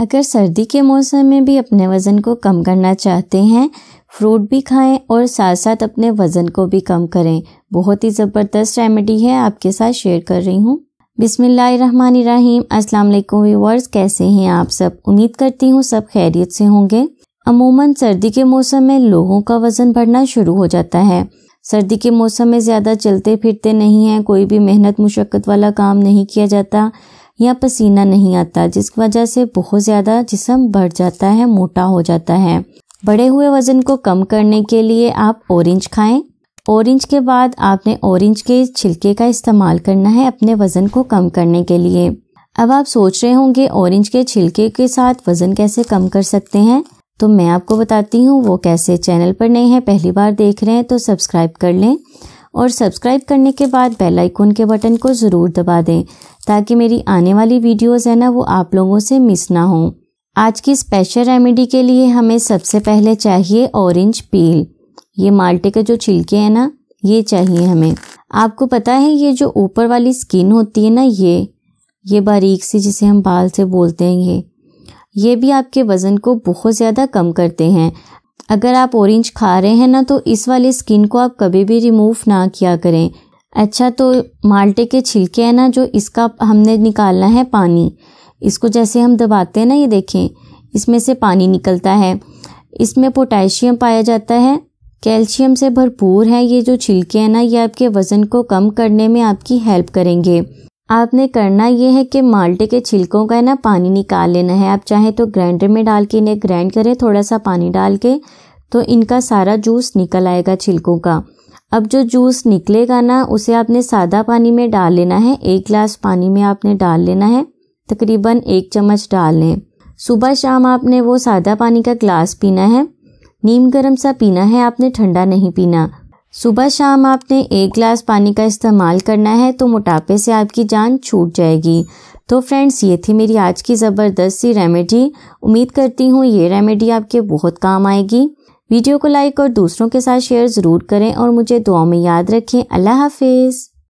अगर सर्दी के मौसम में भी अपने वज़न को कम करना चाहते हैं फ्रूट भी खाएं और साथ साथ अपने वज़न को भी कम करें बहुत ही ज़बरदस्त रेमेडी है आपके साथ शेयर कर रही हूँ बिसमीम अस्सलाम वालेकुम व्यूवर्स कैसे हैं आप सब उम्मीद करती हूँ सब खैरियत से होंगे अमूमन सर्दी के मौसम में लोगों का वज़न बढ़ना शुरू हो जाता है सर्दी के मौसम में ज़्यादा चलते फिरते नहीं हैं कोई भी मेहनत मुशक्क़त वाला काम नहीं किया जाता या पसीना नहीं आता जिस वजह से बहुत ज़्यादा जिसम बढ़ जाता है मोटा हो जाता है बढ़े हुए वज़न को कम करने के लिए आप ऑरेंज खाएं ऑरेंज के बाद आपने ऑरेंज के छिलके का इस्तेमाल करना है अपने वज़न को कम करने के लिए अब आप सोच रहे होंगे ऑरेंज के छिलके के साथ वज़न कैसे कम कर सकते हैं तो मैं आपको बताती हूँ वो कैसे चैनल पर नए हैं पहली बार देख रहे हैं तो सब्सक्राइब कर लें और सब्सक्राइब करने के बाद बेल आइकन के बटन को ज़रूर दबा दें ताकि मेरी आने वाली वीडियोस है ना वो आप लोगों से मिस ना हो आज की स्पेशल रेमेडी के लिए हमें सबसे पहले चाहिए ऑरेंज पील ये माल्टे के जो छिलके हैं ना ये चाहिए हमें आपको पता है ये जो ऊपर वाली स्किन होती है ना ये ये बारीक सी जिसे हम बाल से बोलते हैं ये ये भी आपके वज़न को बहुत ज़्यादा कम करते हैं अगर आप ऑरेंज खा रहे हैं ना तो इस वाले स्किन को आप कभी भी रिमूव ना किया करें अच्छा तो माल्टे के छिलके हैं ना जो इसका हमने निकालना है पानी इसको जैसे हम दबाते हैं ना ये देखें इसमें से पानी निकलता है इसमें पोटेशियम पाया जाता है कैल्शियम से भरपूर है ये जो छिलके हैं ना ये आपके वज़न को कम करने में आपकी हेल्प करेंगे आपने करना ये है कि माल्टे के छिलकों का ना पानी निकाल लेना है आप चाहे तो ग्राइंडर में डाल के इन्हें ग्राइंड करें थोड़ा सा पानी डाल के तो इनका सारा जूस निकल आएगा छिलकों का अब जो जूस निकलेगा ना उसे आपने सादा पानी में डाल लेना है एक गिलास पानी में आपने डाल लेना है तकरीबन एक चम्मच डाल लें सुबह शाम आपने वो सादा पानी का ग्लास पीना है नीम गर्म सा पीना है आपने ठंडा नहीं पीना सुबह शाम आपने एक ग्लास पानी का इस्तेमाल करना है तो मोटापे से आपकी जान छूट जाएगी तो फ्रेंड्स ये थी मेरी आज की ज़बरदस्त सी रेमेडी उम्मीद करती हूँ ये रेमेडी आपके बहुत काम आएगी वीडियो को लाइक और दूसरों के साथ शेयर ज़रूर करें और मुझे दुआ में याद रखें अल्लाह हाफिज़